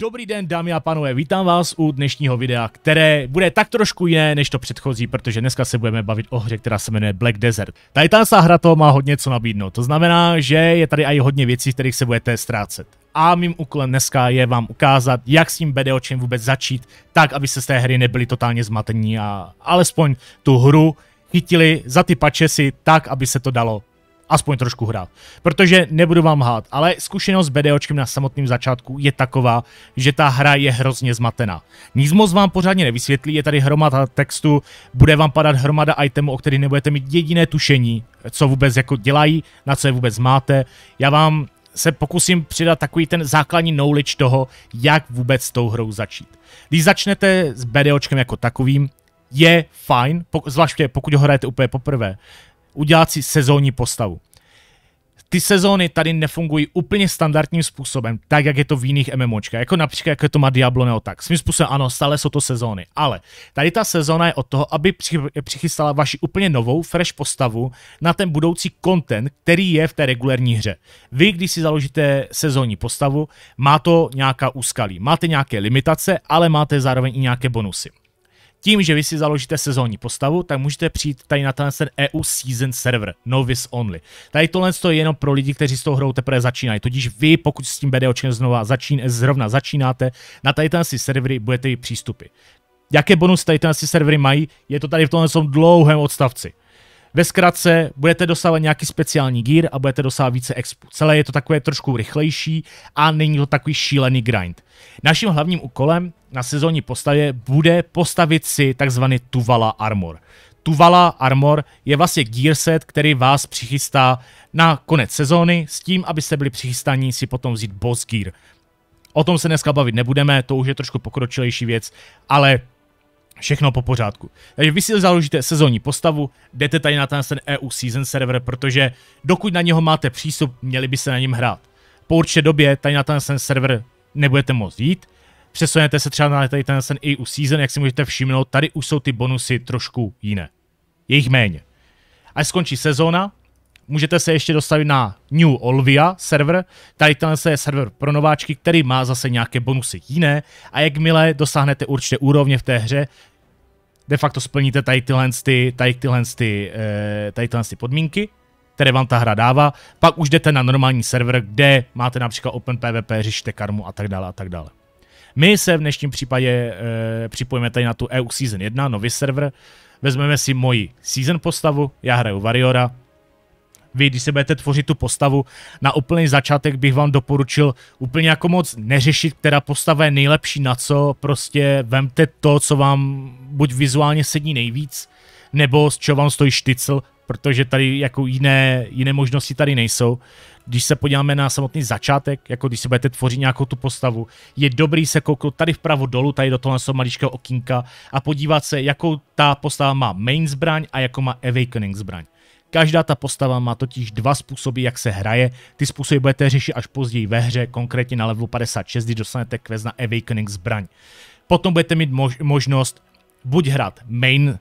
Dobrý den dámy a pánové, vítám vás u dnešního videa, které bude tak trošku jiné než to předchozí, protože dneska se budeme bavit o hře, která se jmenuje Black Desert. Tady ta hra to má hodně co nabídnout, to znamená, že je tady i hodně věcí, v kterých se budete ztrácet. A mým úkolem dneska je vám ukázat, jak s tím BDOčem vůbec začít, tak aby se z té hry nebyli totálně zmatení a alespoň tu hru chytili za ty si tak, aby se to dalo aspoň trošku hrát. Protože nebudu vám hát, ale zkušenost s BDOčkem na samotném začátku je taková, že ta hra je hrozně zmatená. Nic moc vám pořádně nevysvětlí, je tady hromada textu, bude vám padat hromada itemů, o kterých nebudete mít jediné tušení, co vůbec jako dělají, na co je vůbec máte. Já vám se pokusím přidat takový ten základní knowledge toho, jak vůbec s tou hrou začít. Když začnete s BDOčkem jako takovým, je fajn, zvláště pokud ho hrajete úplně poprvé, udělat si sezónní postavu. Ty sezóny tady nefungují úplně standardním způsobem, tak jak je to v jiných MMOčkách, jako například jako je to má Diablo nebo tak. Svým způsobem ano, stále jsou to sezóny, ale tady ta sezóna je od toho, aby přichystala vaši úplně novou, fresh postavu na ten budoucí content, který je v té regulární hře. Vy, když si založíte sezónní postavu, má to nějaká úskalí, máte nějaké limitace, ale máte zároveň i nějaké bonusy. Tím, že vy si založíte sezónní postavu, tak můžete přijít tady na ten EU Season Server, Novice Only. Tady tohle je jenom pro lidi, kteří s tou hrou teprve začínají. Tudíž vy, pokud s tím BDOčkem znova začín, zrovna začínáte, na tady ten servery budete i přístupy. Jaké bonusy tady ten servery mají, je to tady v tomhle dlouhém odstavci. Ve zkratce, budete dostávat nějaký speciální gear a budete dostávat více expu. Celé je to takové trošku rychlejší a není to takový šílený grind. Naším hlavním úkolem na sezónní postavě bude postavit si takzvaný Tuvala Armor. Tuvala Armor je vlastně gear set, který vás přichystá na konec sezóny s tím, abyste byli přichystaní si potom vzít boss gear. O tom se dneska bavit nebudeme, to už je trošku pokročilejší věc, ale všechno po pořádku. Takže vy si založíte sezónní postavu, jdete tady na ten, ten EU Season server, protože dokud na něho máte přístup, měli by se na něm hrát. Po určité době tady na ten, ten server nebudete moc jít, přesunete se třeba na tady ten, ten EU Season, jak si můžete všimnout, tady už jsou ty bonusy trošku jiné. Jejich méně. Až skončí sezóna, můžete se ještě dostavit na New Olvia server. Tady tenhle je server pro nováčky, který má zase nějaké bonusy jiné a jakmile dosáhnete určité úrovně v té hře, de facto splníte tady tyhle, ty, tady tyhle, ty, eh, tady tyhle ty podmínky, které vám ta hra dává. Pak už jdete na normální server, kde máte například Open PvP, řešíte karmu a tak dále a tak dále. My se v dnešním případě e, připojíme tady na tu EU Season 1, nový server. Vezmeme si moji season postavu, já hraju Variora, vy, když se budete tvořit tu postavu, na úplný začátek bych vám doporučil úplně jako moc neřešit, která postava je nejlepší na co, prostě vemte to, co vám buď vizuálně sedí nejvíc, nebo z čeho vám stojí štycl, protože tady jako jiné, jiné možnosti tady nejsou. Když se podíváme na samotný začátek, jako když se budete tvořit nějakou tu postavu, je dobrý se kouknout tady vpravo dolů, tady do tohle maličkého okýnka a podívat se, jakou ta postava má main zbraň a jakou má awakening zbraň. Každá ta postava má totiž dva způsoby, jak se hraje. Ty způsoby budete řešit až později ve hře, konkrétně na levelu 56, když dostanete quest na Awakening zbraň. Potom budete mít mož- možnost buď hrát main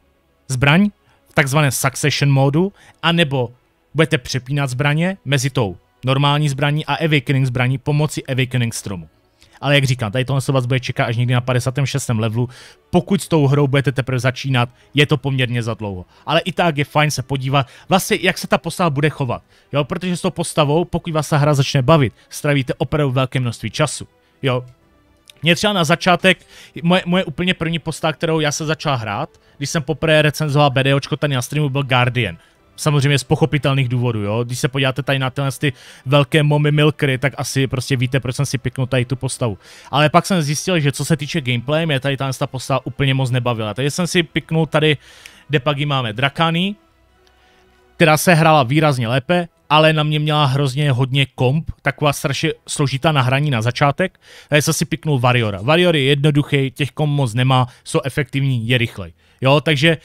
zbraň v takzvaném succession modu, anebo budete přepínat zbraně mezi tou normální zbraní a Awakening zbraní pomocí Awakening stromu. Ale jak říkám, tady tohle se vás bude čekat až někdy na 56. levelu. Pokud s tou hrou budete teprve začínat, je to poměrně za dlouho. Ale i tak je fajn se podívat, vlastně jak se ta postava bude chovat. Jo, protože s tou postavou, pokud vás ta hra začne bavit, stravíte opravdu velké množství času. Jo, mě třeba na začátek, moje, moje úplně první postava, kterou já se začal hrát, když jsem poprvé recenzoval BDOčko, ten na streamu byl Guardian samozřejmě z pochopitelných důvodů, jo. Když se podíváte tady na tyhle ty velké momy milkry, tak asi prostě víte, proč jsem si piknul tady tu postavu. Ale pak jsem zjistil, že co se týče gameplay, mě tady ta postava úplně moc nebavila. Takže jsem si piknul tady, kde pak máme Drakany, která se hrála výrazně lépe, ale na mě měla hrozně hodně komp, taková strašně složitá nahraní na začátek. A já jsem si piknul Variora. Varior je jednoduchý, těch komp moc nemá, jsou efektivní, je rychlej. Jo, takže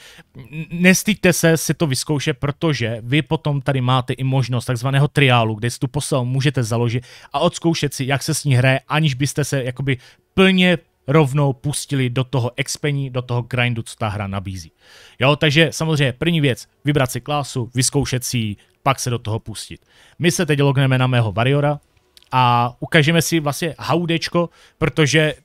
nestýďte se si to vyzkoušet, protože vy potom tady máte i možnost takzvaného triálu, kde si tu posel můžete založit a odzkoušet si, jak se s ní hraje, aniž byste se jakoby plně rovnou pustili do toho expení, do toho grindu, co ta hra nabízí. Jo, takže samozřejmě první věc, vybrat si klásu, vyzkoušet si ji, pak se do toho pustit. My se teď logneme na mého Variora a ukážeme si vlastně haudečko, protože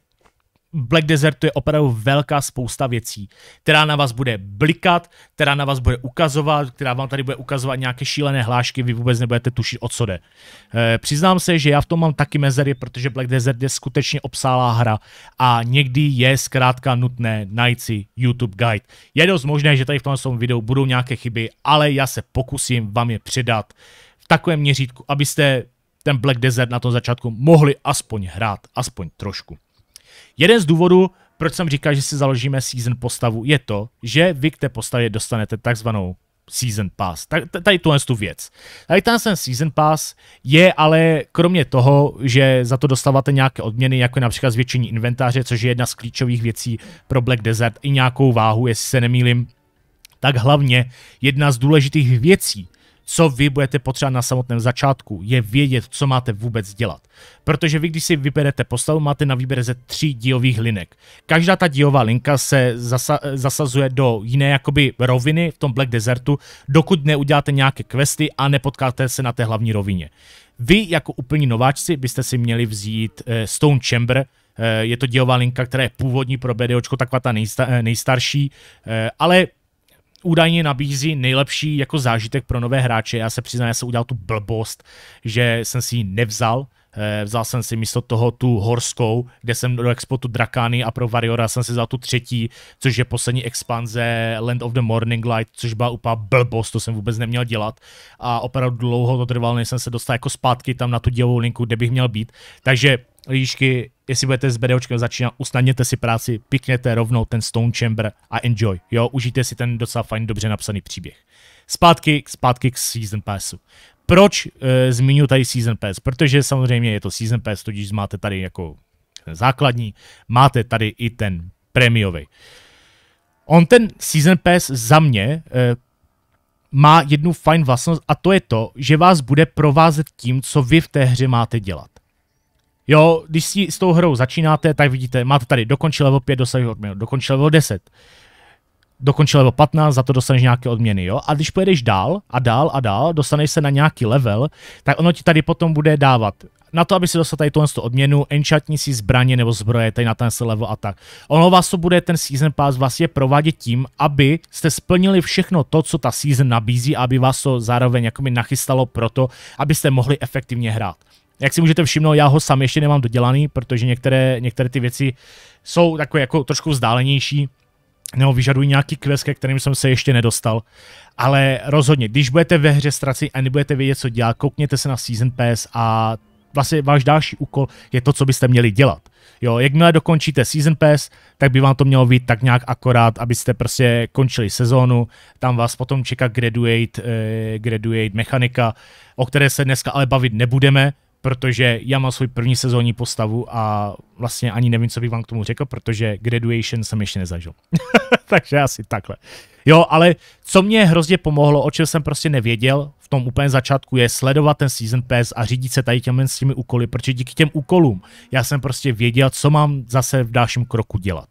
Black Desertu je opravdu velká spousta věcí, která na vás bude blikat, která na vás bude ukazovat, která vám tady bude ukazovat nějaké šílené hlášky, vy vůbec nebudete tušit, o co jde. E, přiznám se, že já v tom mám taky mezery, protože Black Desert je skutečně obsálá hra a někdy je zkrátka nutné najít si YouTube guide. Je dost možné, že tady v tomto videu budou nějaké chyby, ale já se pokusím vám je předat v takovém měřítku, abyste ten Black Desert na tom začátku mohli aspoň hrát, aspoň trošku. Jeden z důvodů, proč jsem říkal, že si založíme season postavu, je to, že vy k té postavě dostanete takzvanou season pass. Tady tuhle tu věc. Tady ten season pass je ale kromě toho, že za to dostáváte nějaké odměny, jako například zvětšení inventáře, což je jedna z klíčových věcí pro Black Desert, i nějakou váhu, jestli se nemýlim, tak hlavně jedna z důležitých věcí, co vy budete potřebovat na samotném začátku, je vědět, co máte vůbec dělat. Protože vy, když si vyberete postavu, máte na výběr ze tří dílových linek. Každá ta dílová linka se zasa- zasazuje do jiné jakoby roviny v tom Black Desertu, dokud neuděláte nějaké questy a nepotkáte se na té hlavní rovině. Vy jako úplní nováčci byste si měli vzít eh, Stone Chamber, eh, je to dělová linka, která je původní pro BDOčko, taková ta nejsta, eh, nejstarší, eh, ale údajně nabízí nejlepší jako zážitek pro nové hráče. Já se přiznám, já jsem udělal tu blbost, že jsem si ji nevzal, Eh, vzal jsem si místo toho tu horskou, kde jsem do expotu Drakány a pro Variora jsem si vzal tu třetí, což je poslední expanze Land of the Morning Light, což byla úplná blbost, to jsem vůbec neměl dělat. A opravdu dlouho to trvalo, než jsem se dostal jako zpátky tam na tu dělovou linku, kde bych měl být. Takže lidičky, jestli budete s BDOčkem začínat, usnadněte si práci, pikněte rovnou ten Stone Chamber a enjoy. Jo, užijte si ten docela fajn, dobře napsaný příběh. Zpátky, zpátky k Season Passu. Proč e, zmiňu tady Season Pass? Protože samozřejmě je to Season Pass, tudíž máte tady jako základní, máte tady i ten prémiový. On ten Season Pass za mě e, má jednu fajn vlastnost a to je to, že vás bude provázet tím, co vy v té hře máte dělat. Jo, když si s tou hrou začínáte, tak vidíte, máte tady dokončil level 5, dosahil odměnu, dokončil level 10 dokončil level 15, za to dostaneš nějaké odměny, jo? A když pojedeš dál a dál a dál, dostaneš se na nějaký level, tak ono ti tady potom bude dávat na to, aby si dostal tady tuhle odměnu, enchantní si zbraně nebo zbroje tady na ten level a tak. Ono vás to bude ten season pass vlastně provádět tím, aby jste splnili všechno to, co ta season nabízí a aby vás to zároveň mi nachystalo proto, abyste mohli efektivně hrát. Jak si můžete všimnout, já ho sám ještě nemám dodělaný, protože některé, některé ty věci jsou takové jako trošku vzdálenější, nebo vyžadují nějaký quest, ke kterým jsem se ještě nedostal. Ale rozhodně, když budete ve hře ztrací a nebudete vědět, co dělat, koukněte se na Season Pass a vlastně váš další úkol je to, co byste měli dělat. Jo, jakmile dokončíte Season Pass, tak by vám to mělo být tak nějak akorát, abyste prostě končili sezónu, tam vás potom čeká graduate, eh, graduate mechanika, o které se dneska ale bavit nebudeme, protože já mám svůj první sezónní postavu a vlastně ani nevím, co bych vám k tomu řekl, protože graduation jsem ještě nezažil. Takže asi takhle. Jo, ale co mě hrozně pomohlo, o čem jsem prostě nevěděl v tom úplně začátku, je sledovat ten Season Pass a řídit se tady s těmi úkoly, protože díky těm úkolům já jsem prostě věděl, co mám zase v dalším kroku dělat.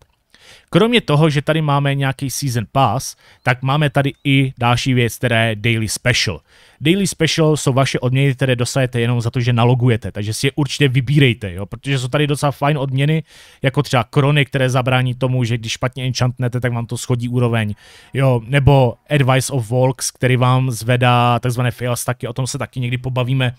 Kromě toho, že tady máme nějaký season pass, tak máme tady i další věc, která je daily special. Daily special jsou vaše odměny, které dostanete jenom za to, že nalogujete, takže si je určitě vybírejte, jo? protože jsou tady docela fajn odměny, jako třeba krony, které zabrání tomu, že když špatně enchantnete, tak vám to schodí úroveň, jo? nebo Advice of Volks, který vám zvedá takzvané failstaky, o tom se taky někdy pobavíme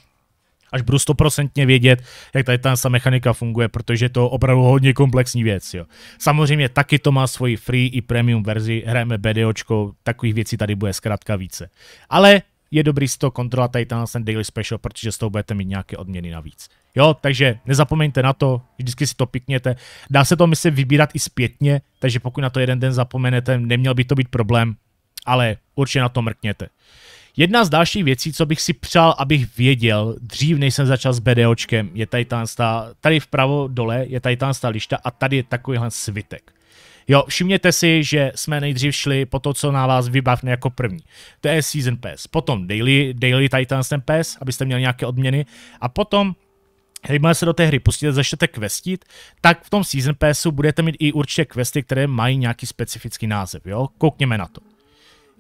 až budu stoprocentně vědět, jak tady ta mechanika funguje, protože je to opravdu hodně komplexní věc. Jo. Samozřejmě taky to má svoji free i premium verzi, hrajeme BDOčko, takových věcí tady bude zkrátka více. Ale je dobrý si to kontrolovat tady ten Daily Special, protože z toho budete mít nějaké odměny navíc. Jo, takže nezapomeňte na to, vždycky si to pikněte. Dá se to, myslím, vybírat i zpětně, takže pokud na to jeden den zapomenete, neměl by to být problém, ale určitě na to mrkněte. Jedna z dalších věcí, co bych si přál, abych věděl, dřív než jsem začal s BDOčkem, je tady ta, tady vpravo dole je tady ta lišta a tady je takovýhle svitek. Jo, všimněte si, že jsme nejdřív šli po to, co na vás vybavne jako první. To je Season Pass, potom Daily, Daily Titans ten Pass, abyste měli nějaké odměny a potom když se do té hry pustíte, začnete questit, tak v tom Season Passu budete mít i určitě questy, které mají nějaký specifický název, jo? Koukněme na to.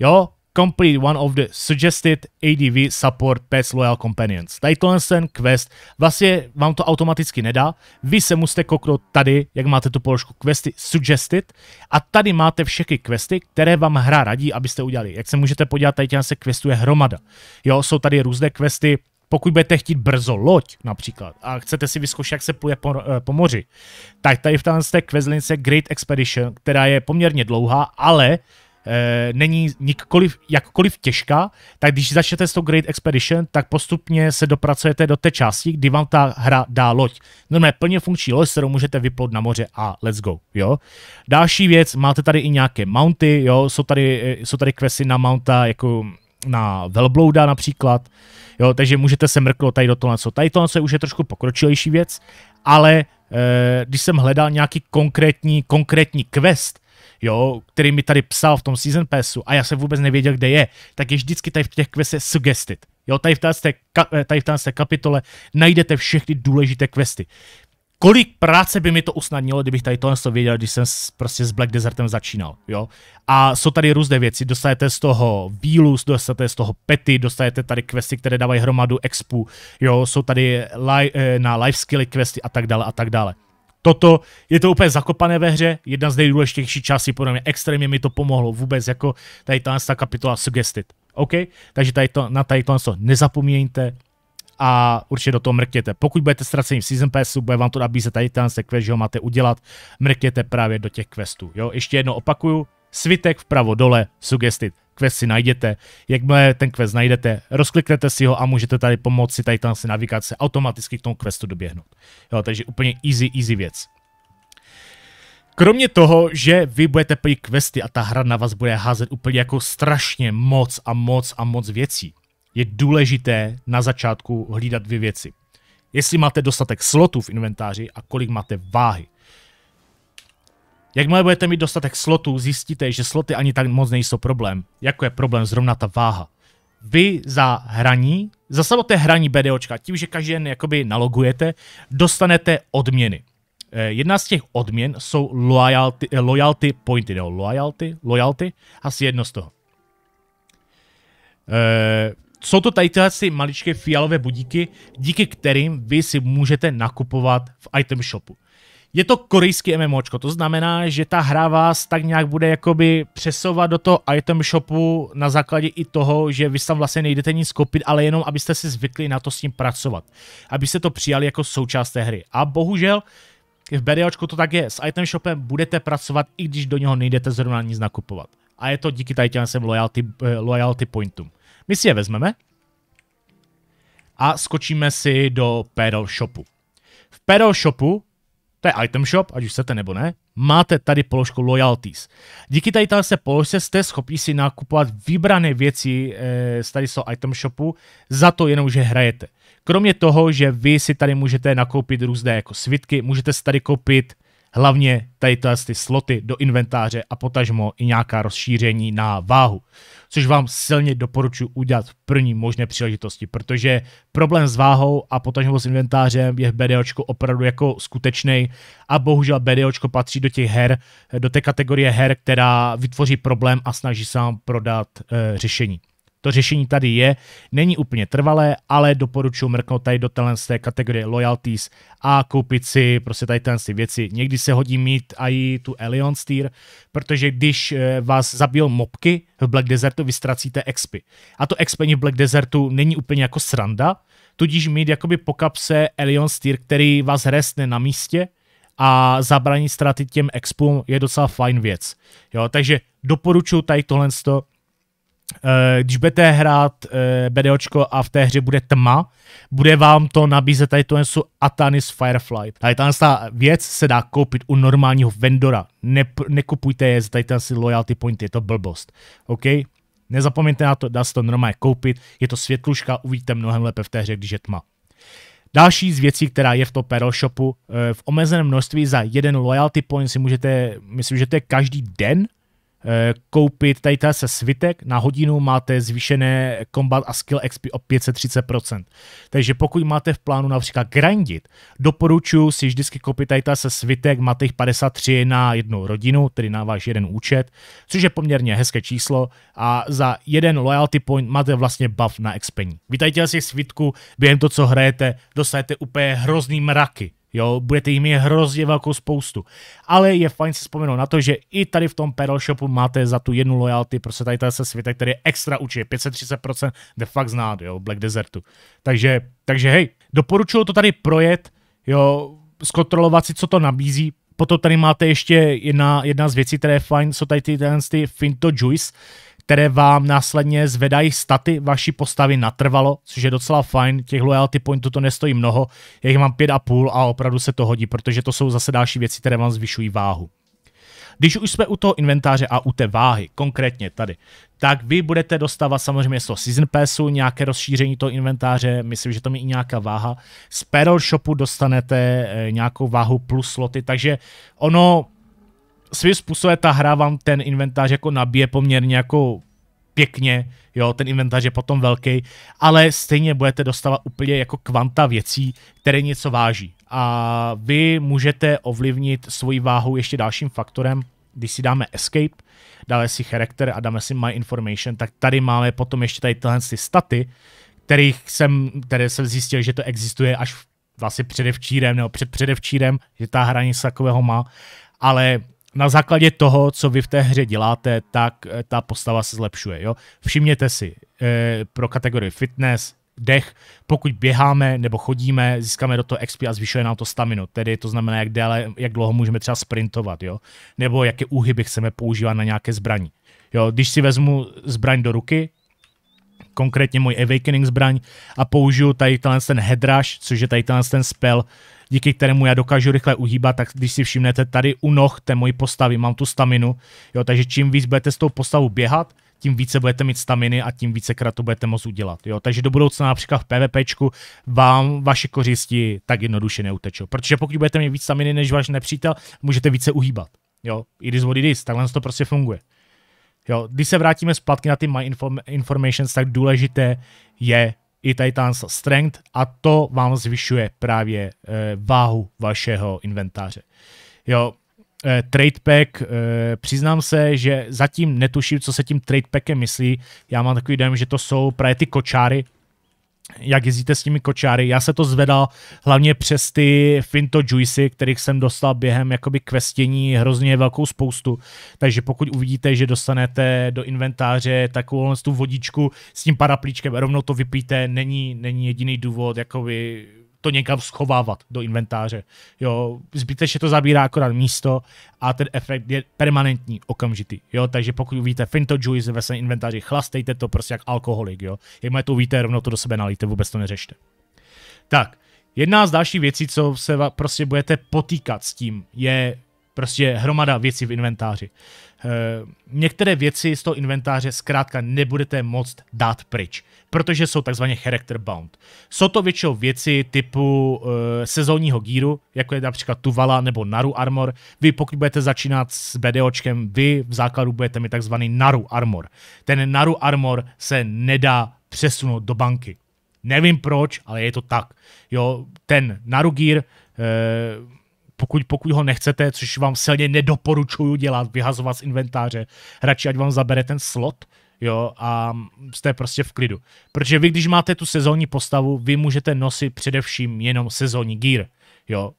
Jo, Complete one of the suggested ADV support pets loyal companions. Tady tohle ten quest vlastně vám to automaticky nedá. Vy se musíte koknout tady, jak máte tu položku questy suggested a tady máte všechny questy, které vám hra radí, abyste udělali. Jak se můžete podívat, tady se questuje hromada. Jo, jsou tady různé questy, pokud budete chtít brzo loď například a chcete si vyzkoušet, jak se pluje po, eh, po moři, tak tady v té questlince Great Expedition, která je poměrně dlouhá, ale e, není nikkoliv, jakkoliv těžká, tak když začnete s tou Great Expedition, tak postupně se dopracujete do té části, kdy vám ta hra dá loď. Normálně plně funkční loď, kterou můžete vyplout na moře a let's go. Jo? Další věc, máte tady i nějaké mounty, jo? Jsou, tady, eh, jsou tady questy na mounta, jako na Velblouda například, jo, takže můžete se mrknout tady do toho co tady to co je už je trošku pokročilejší věc, ale e, když jsem hledal nějaký konkrétní, konkrétní quest, jo, který mi tady psal v tom Season Passu a já jsem vůbec nevěděl, kde je, tak je vždycky tady v těch kvese suggested. Jo, tady v, té, eh, tady v té kapitole najdete všechny důležité questy. Kolik práce by mi to usnadnilo, kdybych tady tohle věděl, když jsem prostě s Black Desertem začínal, jo? A jsou tady různé věci, dostajete z toho Vílus, dostajete z toho Pety, dostajete tady questy, které dávají hromadu expu, jo, jsou tady li- eh, na life skilly questy a tak dále a tak dále toto, je to úplně zakopané ve hře, jedna z nejdůležitějších částí podle mě, extrémně mi to pomohlo vůbec, jako tady ta kapitola Suggested. OK? Takže tady to, na tady to nezapomeňte a určitě do toho mrkněte. Pokud budete ztracení v Season Passu, bude vám to nabízet tady ten quest, že ho máte udělat, mrkněte právě do těch questů. Jo? Ještě jedno opakuju, svitek vpravo dole, sugestit quest si najdete. Jakmile ten quest najdete, rozkliknete si ho a můžete tady pomoci tady tam si navigace automaticky k tomu questu doběhnout. Jo, takže úplně easy, easy věc. Kromě toho, že vy budete plnit questy a ta hra na vás bude házet úplně jako strašně moc a moc a moc věcí, je důležité na začátku hlídat dvě věci. Jestli máte dostatek slotů v inventáři a kolik máte váhy. Jakmile budete mít dostatek slotů, zjistíte, že sloty ani tak moc nejsou problém, jako je problém zrovna ta váha. Vy za hraní, za samotné hraní BDOčka, tím, že každý den jakoby nalogujete, dostanete odměny. Eh, jedna z těch odměn jsou loyalty, eh, loyalty pointy, nebo loyalty, loyalty, asi jedno z toho. Eh, jsou to tady tyhle maličké fialové budíky, díky kterým vy si můžete nakupovat v item shopu je to korejský MMOčko, to znamená, že ta hra vás tak nějak bude jakoby přesovat do toho item shopu na základě i toho, že vy tam vlastně nejdete nic koupit, ale jenom abyste si zvykli na to s ním pracovat. Abyste to přijali jako součást té hry. A bohužel v BDOčku to tak je, s item shopem budete pracovat, i když do něho nejdete zrovna nic nakupovat. A je to díky tady těm vlastně loyalty, eh, loyalty pointům. My si je vezmeme a skočíme si do Pedal Shopu. V Pedal Shopu to je item shop, ať už chcete nebo ne, máte tady položku Loyalties. Díky tady se položce jste schopni si nakupovat vybrané věci e, z tady so item shopu za to jenom, že hrajete. Kromě toho, že vy si tady můžete nakoupit různé jako svitky, můžete si tady koupit hlavně tady ty sloty do inventáře a potažmo i nějaká rozšíření na váhu, což vám silně doporučuji udělat v první možné příležitosti, protože problém s váhou a potažmo s inventářem je v BDOčku opravdu jako skutečný a bohužel BDOčko patří do těch her, do té kategorie her, která vytvoří problém a snaží se vám prodat e, řešení. To řešení tady je, není úplně trvalé, ale doporučuji mrknout tady do téhle té kategorie loyalties a koupit si prostě tady tyhle věci. Někdy se hodí mít i tu Elion Steer, protože když eh, vás zabijou mobky v Black Desertu, vy ztracíte expy. A to XP v Black Desertu není úplně jako sranda, tudíž mít jakoby po kapse Elion Steer, který vás restne na místě, a zabrání ztraty těm expům je docela fajn věc. Jo, takže doporučuji tady tohle Eh, když budete hrát eh, BDOčko a v té hře bude tma, bude vám to nabízet tady to jsou Atanis Firefly. Tady ta věc se dá koupit u normálního vendora. Ne, nekupujte je za tady si loyalty pointy, je to blbost. OK? Nezapomeňte na to, dá se to normálně koupit, je to světluška, uvidíte mnohem lépe v té hře, když je tma. Další z věcí, která je v to Peril Shopu, eh, v omezeném množství za jeden loyalty point si můžete, myslím, že to je každý den, Eh, koupit tady se svitek, na hodinu máte zvýšené combat a skill XP o 530%. Takže pokud máte v plánu například grindit, doporučuji si vždycky koupit tady se svitek, máte jich 53 na jednu rodinu, tedy na váš jeden účet, což je poměrně hezké číslo a za jeden loyalty point máte vlastně buff na expení. Vítajte si svitku, během to co hrajete, dostajete úplně hrozný mraky Jo, budete jim je hrozně velkou spoustu. Ale je fajn si vzpomenout na to, že i tady v tom pedal Shopu máte za tu jednu loyalty, prostě tady tady se světek, který je extra učí, 530% de fakt znát, jo, Black Desertu. Takže, takže hej, doporučuju to tady projet, jo, zkontrolovat si, co to nabízí, Potom tady máte ještě jedna, jedna z věcí, které je fajn, jsou tady ty, ty Finto Juice, které vám následně zvedají staty vaší postavy natrvalo, což je docela fajn, těch loyalty pointů to nestojí mnoho, já jich mám pět a půl a opravdu se to hodí, protože to jsou zase další věci, které vám zvyšují váhu. Když už jsme u toho inventáře a u té váhy, konkrétně tady, tak vy budete dostávat samozřejmě z toho Season Passu nějaké rozšíření toho inventáře, myslím, že to mi i nějaká váha. Z Peril Shopu dostanete eh, nějakou váhu plus sloty, takže ono svým způsobem ta hra vám ten inventář jako nabije poměrně jako pěkně, jo, ten inventář je potom velký, ale stejně budete dostávat úplně jako kvanta věcí, které něco váží. A vy můžete ovlivnit svoji váhu ještě dalším faktorem, když si dáme escape, dáme si charakter a dáme si my information, tak tady máme potom ještě tady tyhle staty, kterých jsem, které jsem zjistil, že to existuje až vlastně předevčírem nebo před předevčírem, že ta hra takového má, ale na základě toho, co vy v té hře děláte, tak eh, ta postava se zlepšuje. Jo? Všimněte si, e, pro kategorii fitness, dech, pokud běháme nebo chodíme, získáme do toho XP a zvyšuje nám to staminu. Tedy to znamená, jak, déle, jak dlouho můžeme třeba sprintovat, jo? nebo jaké úhyby chceme používat na nějaké zbraní. Jo? Když si vezmu zbraň do ruky, konkrétně můj Awakening zbraň a použiju tady ten head rush, což je tady ten spell, díky kterému já dokážu rychle uhýbat, tak když si všimnete tady u noh té mojí postavy, mám tu staminu, jo, takže čím víc budete s tou postavou běhat, tím více budete mít staminy a tím vícekrát to budete moct udělat. Jo? Takže do budoucna například v PvP vám vaše kořisti tak jednoduše neutečou. Protože pokud budete mít víc staminy než váš nepřítel, můžete více uhýbat. Jo? It is what it is, takhle to prostě funguje. Jo? Když se vrátíme zpátky na ty My Inform- Informations, tak důležité je i Titans Strength a to vám zvyšuje právě eh, váhu vašeho inventáře. Jo, eh, trade pack, eh, přiznám se, že zatím netuším, co se tím trade packem myslí. Já mám takový dojem, že to jsou právě ty kočáry, jak jezdíte s těmi kočáry. Já se to zvedal hlavně přes ty Finto Juicy, kterých jsem dostal během jakoby questění hrozně velkou spoustu. Takže pokud uvidíte, že dostanete do inventáře takovou tu vodičku s tím paraplíčkem, rovnou to vypíte, není, není jediný důvod, jakoby to někam schovávat do inventáře. Jo, zbytečně to zabírá akorát místo a ten efekt je permanentní, okamžitý. Jo, takže pokud uvidíte Finto Juice ve svém inventáři, chlastejte to prostě jak alkoholik. Jo. Jak to uvíte, rovnou to do sebe nalijte, vůbec to neřešte. Tak, jedna z dalších věcí, co se prostě budete potýkat s tím, je prostě hromada věcí v inventáři. Eh, některé věci z toho inventáře zkrátka nebudete moct dát pryč, protože jsou takzvaně character bound. Jsou to většinou věci typu uh, sezónního gíru, jako je například Tuvala nebo Naru Armor. Vy pokud budete začínat s BDOčkem, vy v základu budete mít takzvaný Naru Armor. Ten Naru Armor se nedá přesunout do banky. Nevím proč, ale je to tak. Jo, ten Gear, eh, pokud, pokud ho nechcete, což vám silně nedoporučuju dělat, vyhazovat z inventáře, radši ať vám zabere ten slot, jo, a jste prostě v klidu. Protože vy, když máte tu sezónní postavu, vy můžete nosit především jenom sezónní gear, jo.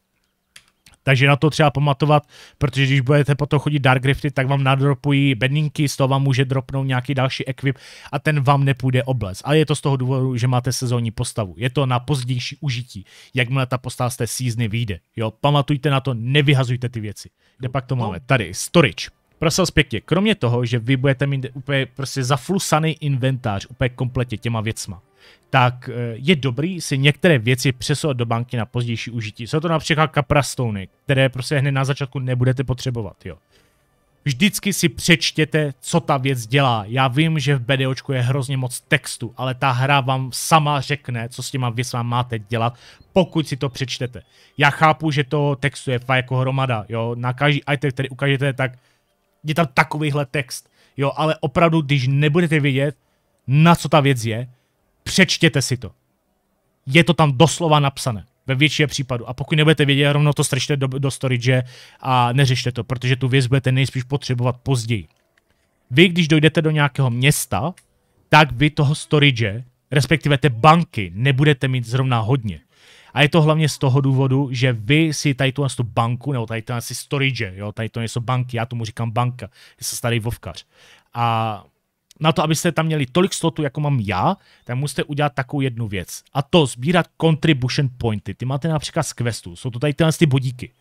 Takže na to třeba pamatovat, protože když budete potom chodit Dark Rifty, tak vám nadropují bedninky, z toho vám může dropnout nějaký další equip a ten vám nepůjde obles. Ale je to z toho důvodu, že máte sezónní postavu. Je to na pozdější užití, jakmile ta postava z té sízny vyjde. Jo, pamatujte na to, nevyhazujte ty věci. Kde pak to máme? Tady, storage. Prosím pěkně, kromě toho, že vy budete mít úplně prostě zaflusaný inventář úplně kompletně těma věcma, tak eh, je dobrý si některé věci přesouvat do banky na pozdější užití. Jsou to například kaprastony, které prostě hned na začátku nebudete potřebovat, jo. Vždycky si přečtěte, co ta věc dělá. Já vím, že v BDOčku je hrozně moc textu, ale ta hra vám sama řekne, co s těma věcma máte dělat, pokud si to přečtete. Já chápu, že to textu je fakt jako hromada, jo. Na každý item, který ukážete, tak je tam takovýhle text, jo. Ale opravdu, když nebudete vědět, na co ta věc je, Přečtěte si to. Je to tam doslova napsané ve většině případů. A pokud nebudete vědět, rovnou to strčte do, do storage a neřešte to, protože tu věc budete nejspíš potřebovat později. Vy, když dojdete do nějakého města, tak vy toho storage, respektive té banky, nebudete mít zrovna hodně. A je to hlavně z toho důvodu, že vy si tady tu, tu banku, nebo tady tu storage, jo, tady to nejsou banky, já tomu říkám banka, jsem starý vovkař. A na to, abyste tam měli tolik slotů, jako mám já, tak musíte udělat takovou jednu věc. A to sbírat contribution pointy. Ty máte například z questu, jsou to tady tyhle ty bodíky.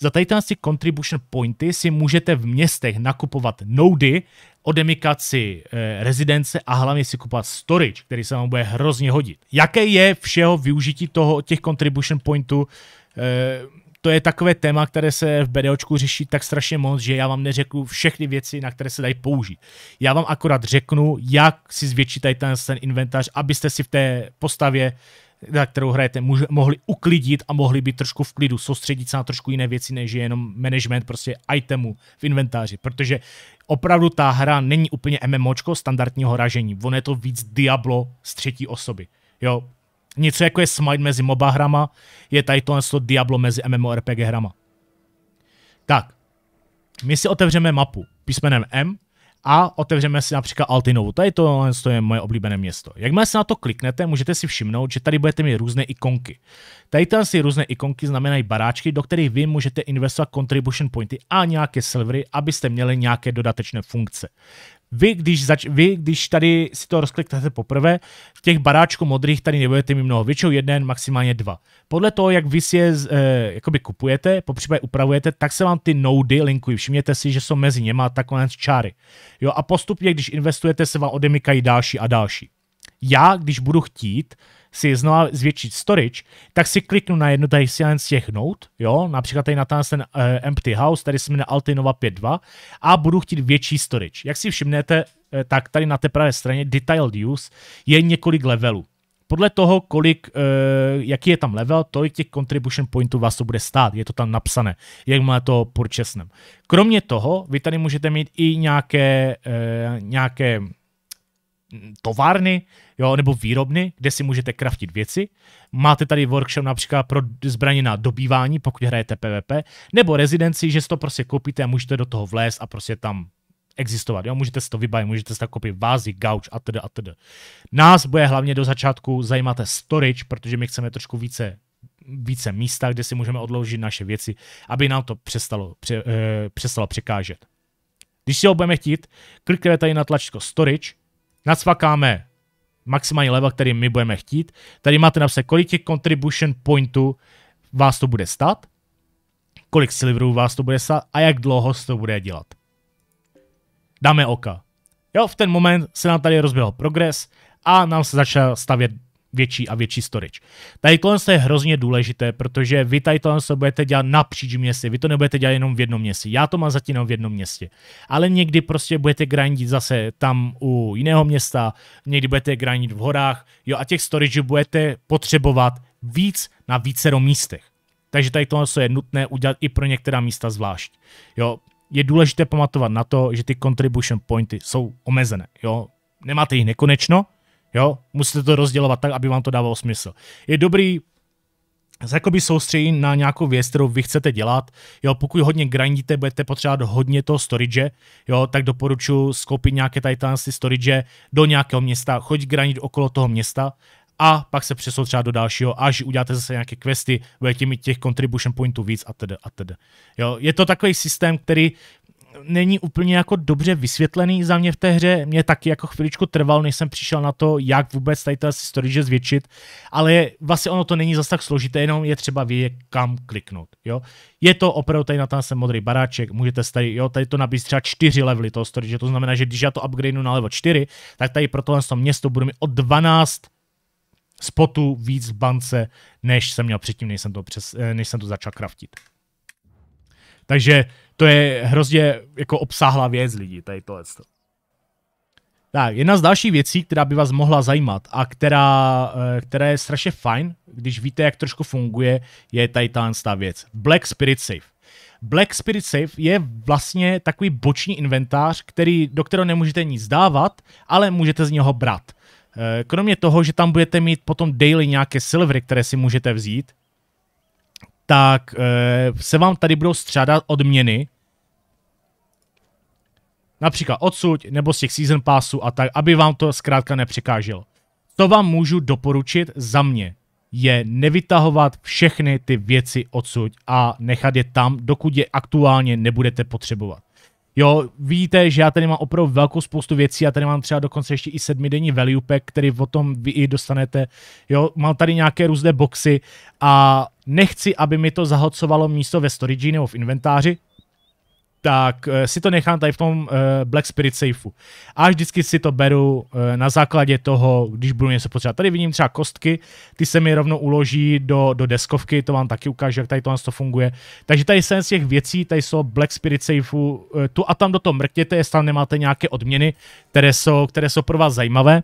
Za tady tyhle ty contribution pointy si můžete v městech nakupovat nody, odemykat si e, rezidence a hlavně si kupovat storage, který se vám bude hrozně hodit. Jaké je všeho využití toho těch contribution pointů? E, to je takové téma, které se v BDOčku řeší tak strašně moc, že já vám neřeknu všechny věci, na které se dají použít. Já vám akorát řeknu, jak si zvětšit ten, ten inventář, abyste si v té postavě na kterou hrajete, mohli uklidit a mohli být trošku v klidu, soustředit se na trošku jiné věci, než jenom management prostě itemů v inventáři, protože opravdu ta hra není úplně MMOčko standardního ražení, ono je to víc Diablo z třetí osoby. Jo, Něco jako je Smite mezi MOBA hrama, je tady tohle Diablo mezi MMORPG hrama. Tak, my si otevřeme mapu písmenem M a otevřeme si například Altinovu. Tady to, to je moje oblíbené město. Jakmile se na to kliknete, můžete si všimnout, že tady budete mít různé ikonky. Tady tam si různé ikonky znamenají baráčky, do kterých vy můžete investovat contribution pointy a nějaké silvery, abyste měli nějaké dodatečné funkce. Vy když, zač- vy, když tady si to rozkliknete poprvé, těch baráčků modrých tady nebudete mít mnoho, většinou jeden, maximálně dva. Podle toho, jak vy si je eh, jakoby kupujete, popřípadě upravujete, tak se vám ty nody linkují. Všimněte si, že jsou mezi něma takové čáry. Jo, a postupně, když investujete, se vám odemykají další a další. Já, když budu chtít, si znova zvětšit storage, tak si kliknu na jednu tady z těch note, jo, například tady na ten uh, Empty House, tady se jmenuje Altinova 5.2 a budu chtít větší storage. Jak si všimnete, eh, tak tady na té pravé straně Detailed Use je několik levelů. Podle toho, kolik, eh, jaký je tam level, tolik těch contribution pointů vás to bude stát. Je to tam napsané, jak má to purchase. Kromě toho, vy tady můžete mít i nějaké, nějaké továrny, jo, nebo výrobny, kde si můžete kraftit věci. Máte tady workshop například pro zbraně na dobývání, pokud hrajete PvP, nebo rezidenci, že si to prostě koupíte a můžete do toho vlézt a prostě tam existovat. Jo? Můžete si to vybavit, můžete si tak koupit vázy, gauč a tedy a tedy. Nás bude hlavně do začátku zajímat storage, protože my chceme trošku více více místa, kde si můžeme odložit naše věci, aby nám to přestalo, pře, e, přestalo překážet. Když si ho budeme chtít, kliknete tady na tlačítko Storage nacvakáme maximální level, který my budeme chtít. Tady máte napsat, kolik těch contribution pointů vás to bude stát, kolik silverů vás to bude stát a jak dlouho se to bude dělat. Dáme oka. Jo, v ten moment se nám tady rozběhl progres a nám se začal stavět větší a větší storage. Tady je hrozně důležité, protože vy tady se budete dělat napříč městě, vy to nebudete dělat jenom v jednom městě. Já to mám zatím jenom v jednom městě. Ale někdy prostě budete grindit zase tam u jiného města, někdy budete grindit v horách, jo a těch storage budete potřebovat víc na vícero místech. Takže tady tohle je nutné udělat i pro některá místa zvlášť. Jo, je důležité pamatovat na to, že ty contribution pointy jsou omezené. Jo? Nemáte jich nekonečno, Jo, musíte to rozdělovat tak, aby vám to dávalo smysl. Je dobrý jakoby soustředí na nějakou věc, kterou vy chcete dělat. Jo, pokud hodně grindíte, budete potřebovat hodně toho storage, jo, tak doporučuji skoupit nějaké tady storage do nějakého města, choď grindit okolo toho města, a pak se přesou třeba do dalšího, až uděláte zase nějaké questy, budete mít těch contribution pointů víc a tedy a tedy. Jo, je to takový systém, který není úplně jako dobře vysvětlený za mě v té hře. Mě taky jako chviličku trval, než jsem přišel na to, jak vůbec tady ta storage zvětšit, ale vlastně ono to není zase tak složité, jenom je třeba vědět, kam kliknout. Jo? Je to opravdu tady na ten modrý baráček, můžete tady, jo, tady to nabízí třeba čtyři levely toho storage, to znamená, že když já to upgradeu na level 4, tak tady pro tohle město budu mít o 12 spotů víc v bance, než jsem měl předtím, než jsem to, přes, eh, než jsem to začal kraftit. Takže to je hrozně jako obsáhlá věc lidí, tady tohle. Tak, jedna z dalších věcí, která by vás mohla zajímat a která, eh, která je strašně fajn, když víte, jak trošku funguje, je tady ta věc. Black Spirit Safe. Black Spirit Safe je vlastně takový boční inventář, který, do kterého nemůžete nic dávat, ale můžete z něho brát. Eh, kromě toho, že tam budete mít potom daily nějaké silvery, které si můžete vzít, tak eh, se vám tady budou střádat odměny například odsuť nebo z těch season passů a tak, aby vám to zkrátka nepřekáželo. To vám můžu doporučit za mě, je nevytahovat všechny ty věci odsuť a nechat je tam, dokud je aktuálně nebudete potřebovat. Jo, vidíte, že já tady mám opravdu velkou spoustu věcí, já tady mám třeba dokonce ještě i sedmidenní value pack, který o tom vy i dostanete. Jo, mám tady nějaké různé boxy a nechci, aby mi to zahocovalo místo ve storage nebo v inventáři, tak eh, si to nechám tady v tom eh, Black Spirit safeu. A vždycky si to beru eh, na základě toho, když budu něco potřebovat. Tady vidím třeba kostky, ty se mi rovnou uloží do, do deskovky, to vám taky ukážu, jak tady tohle to funguje. Takže tady jsem z těch věcí, tady jsou Black Spirit safeu, tu a tam do toho mrkněte, jestli tam nemáte nějaké odměny, které jsou, které jsou pro vás zajímavé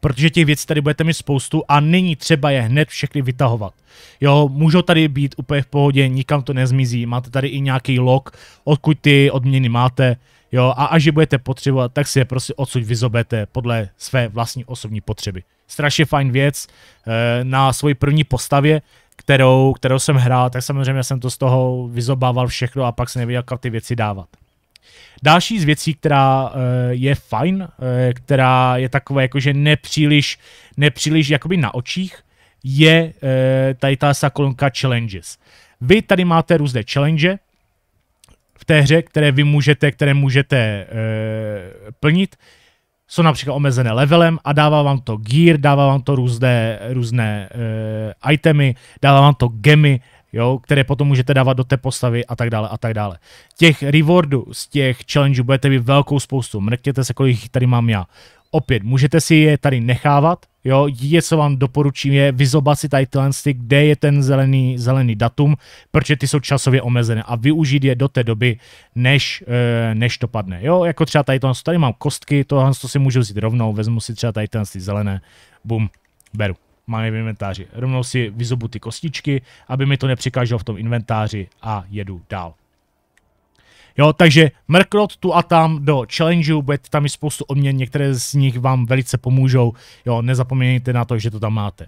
protože těch věcí tady budete mít spoustu a není třeba je hned všechny vytahovat. Jo, můžou tady být úplně v pohodě, nikam to nezmizí, máte tady i nějaký log, odkud ty odměny máte, jo, a až je budete potřebovat, tak si je prostě odsud vyzobete podle své vlastní osobní potřeby. Strašně fajn věc, eh, na svoji první postavě kterou, kterou jsem hrál, tak samozřejmě jsem to z toho vyzobával všechno a pak se nevěděl, jak ty věci dávat. Další z věcí, která eh, je fajn, eh, která je taková jakože nepříliš, nepříliš jakoby na očích, je eh, tady ta kolonka Challenges. Vy tady máte různé challenge v té hře, které vy můžete, které můžete plnit. Jsou například omezené levelem a dává vám to gear, dává vám to různé, různé itemy, dává vám to gemy, jo, které potom můžete dávat do té postavy a tak dále a tak dále. Těch rewardů z těch challengeů budete mít velkou spoustu, mrkněte se, kolik tady mám já. Opět, můžete si je tady nechávat, jo, je, co vám doporučím, je vyzobat si tady stick, kde je ten zelený, zelený datum, protože ty jsou časově omezené a využít je do té doby, než, eh, než to padne. Jo, jako třeba tady tohle, tady mám kostky, tohle to si můžu vzít rovnou, vezmu si třeba tady ty zelené, bum, beru mám v inventáři. Rovnou si vyzobu ty kostičky, aby mi to nepřekáželo v tom inventáři a jedu dál. Jo, takže mrknout tu a tam do challengeu, budete tam i spoustu odměn, některé z nich vám velice pomůžou, jo, nezapomeňte na to, že to tam máte.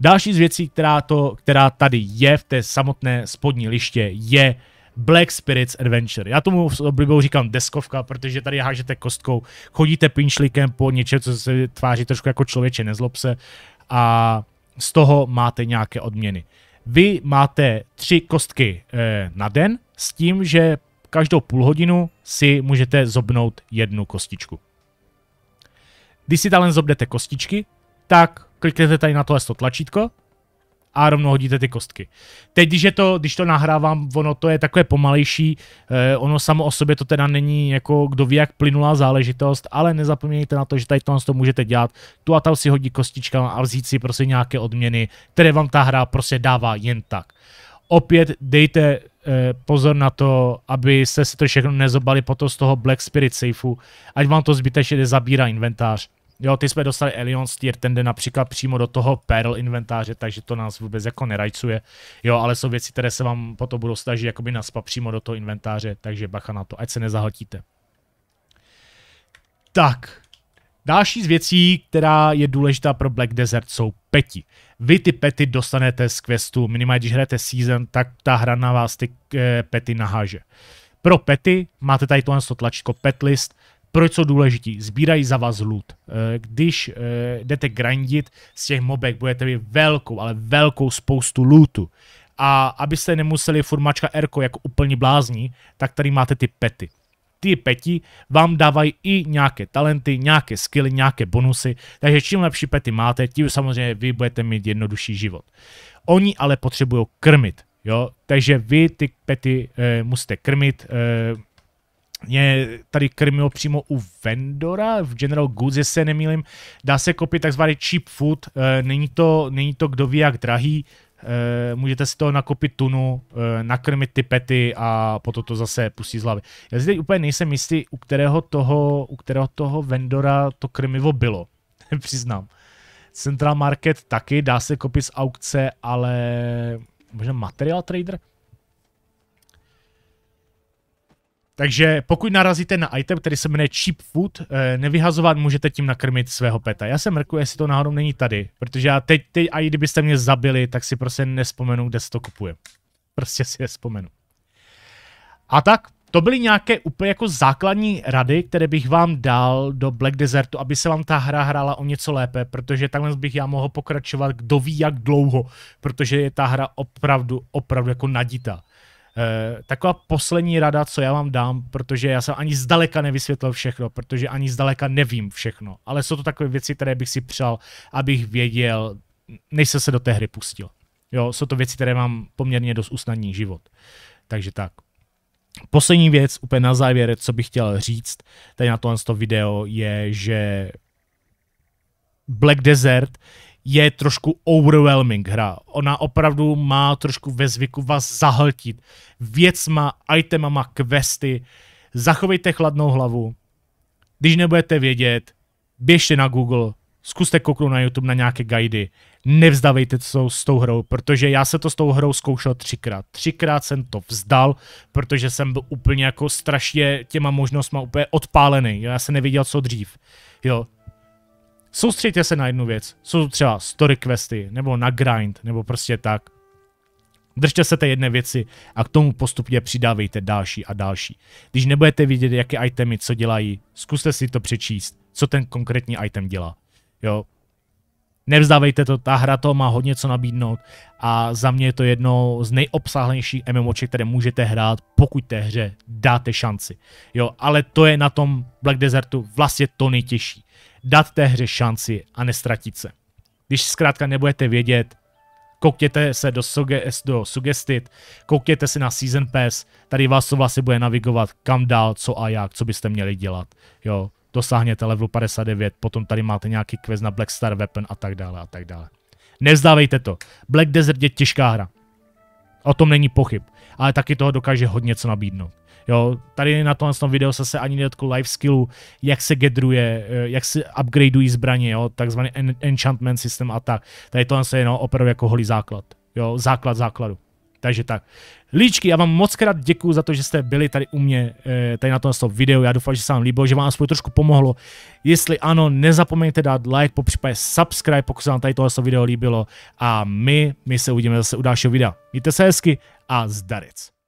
Další z věcí, která, to, která tady je v té samotné spodní liště, je Black Spirits Adventure. Já tomu s oblibou říkám deskovka, protože tady hážete kostkou, chodíte pinšlikem po něčem, co se tváří trošku jako člověče, nezlob se, a z toho máte nějaké odměny. Vy máte tři kostky eh, na den s tím, že každou půl hodinu si můžete zobnout jednu kostičku. Když si tam zobnete kostičky, tak kliknete tady na tohle tlačítko a rovnou hodíte ty kostky. Teď, když, je to, když to nahrávám, ono to je takové pomalejší, eh, ono samo o sobě to teda není jako kdo ví jak plynulá záležitost, ale nezapomeňte na to, že tady to můžete dělat, tu a tam si hodí kostička a vzít si prostě nějaké odměny, které vám ta hra prostě dává jen tak. Opět dejte eh, pozor na to, aby se si to všechno nezobali potom z toho Black Spirit safeu, ať vám to zbytečně zabírá inventář Jo, ty jsme dostali Elion Steer, ten jde například přímo do toho pearl inventáře, takže to nás vůbec jako nerajcuje. Jo, ale jsou věci, které se vám potom budou snažit jakoby by spa přímo do toho inventáře, takže bacha na to, ať se nezahltíte. Tak, Další z věcí, která je důležitá pro Black Desert, jsou peti. Vy ty pety dostanete z questu, minimálně když hrajete season, tak ta hra na vás ty e, pety naháže. Pro pety máte tady tohle tlačítko pet list, proč jsou důležití? Sbírají za vás loot. Eh, když eh, jdete grindit z těch mobek, budete mít velkou, ale velkou spoustu lootu. A abyste nemuseli furt Erko jako úplně blázní, tak tady máte ty pety ty peti vám dávají i nějaké talenty, nějaké skilly, nějaké bonusy, takže čím lepší pety máte, tím samozřejmě vy budete mít jednodušší život. Oni ale potřebují krmit, jo, takže vy ty pety e, musíte krmit, e, je tady krmilo přímo u vendora, v General Goods, jestli se nemýlim. Dá se koupit takzvaný cheap food, eh, není to, není to kdo ví jak drahý, eh, můžete si to nakopit tunu, eh, nakrmit ty pety a potom to zase pustí z hlavy. Já si teď úplně nejsem jistý, u kterého toho, u kterého toho vendora to krmivo bylo, přiznám. Central Market taky, dá se koupit z aukce, ale možná materiál trader? Takže pokud narazíte na item, který se jmenuje Cheap Food, eh, nevyhazovat můžete tím nakrmit svého peta. Já se mrku, jestli to náhodou není tady, protože já teď, teď a i kdybyste mě zabili, tak si prostě nespomenu, kde se to kupuje. Prostě si nespomenu. A tak, to byly nějaké úplně jako základní rady, které bych vám dal do Black Desertu, aby se vám ta hra hrála o něco lépe, protože takhle bych já mohl pokračovat kdo ví jak dlouho, protože je ta hra opravdu, opravdu jako nadita. Eh, taková poslední rada, co já vám dám, protože já jsem ani zdaleka nevysvětlil všechno, protože ani zdaleka nevím všechno, ale jsou to takové věci, které bych si přál, abych věděl, než jsem se do té hry pustil. Jo, jsou to věci, které mám poměrně dost usnadní život. Takže tak. Poslední věc, úplně na závěr, co bych chtěl říct tady na tohle video, je, že Black Desert je trošku overwhelming hra. Ona opravdu má trošku ve zvyku vás zahltit věcma, itemama, questy. Zachovejte chladnou hlavu. Když nebudete vědět, běžte na Google, zkuste kouknout na YouTube na nějaké guidy. Nevzdavejte to s tou hrou, protože já se to s tou hrou zkoušel třikrát. Třikrát jsem to vzdal, protože jsem byl úplně jako strašně těma možnostma úplně odpálený. Já jsem nevěděl, co dřív. Jo, soustředte se na jednu věc. Jsou třeba story questy, nebo na grind, nebo prostě tak. Držte se té jedné věci a k tomu postupně přidávejte další a další. Když nebudete vidět, jaké itemy co dělají, zkuste si to přečíst, co ten konkrétní item dělá. Jo, nevzdávejte to, ta hra to má hodně co nabídnout a za mě je to jedno z nejobsáhlejších MMOček, které můžete hrát, pokud té hře dáte šanci. Jo, ale to je na tom Black Desertu vlastně to nejtěžší. Dát té hře šanci a nestratit se. Když zkrátka nebudete vědět, koukněte se do, suge- do sugestit, koukněte si na Season Pass, tady vás to vlastně bude navigovat kam dál, co a jak, co byste měli dělat. Jo, dosáhněte levelu 59, potom tady máte nějaký quest na Black Star Weapon a tak dále a tak dále. Nevzdávejte to. Black Desert je těžká hra. O tom není pochyb, ale taky toho dokáže hodně co nabídnout. Jo, tady na tomhle tom videu se ani nedotkl life skillu, jak se gedruje, eh, jak se upgradeují zbraně, jo, takzvaný en enchantment systém a tak. Tady tohle je no, opravdu jako holý základ. Jo, základ základu. Takže tak. Líčky, já vám moc krát děkuji za to, že jste byli tady u mě, eh, tady na tomto videu. Já doufám, že se vám líbilo, že vám aspoň trošku pomohlo. Jestli ano, nezapomeňte dát like, po případě subscribe, pokud se vám tady tohle video líbilo. A my, my se uvidíme zase u dalšího videa. Mějte se hezky a zdarec.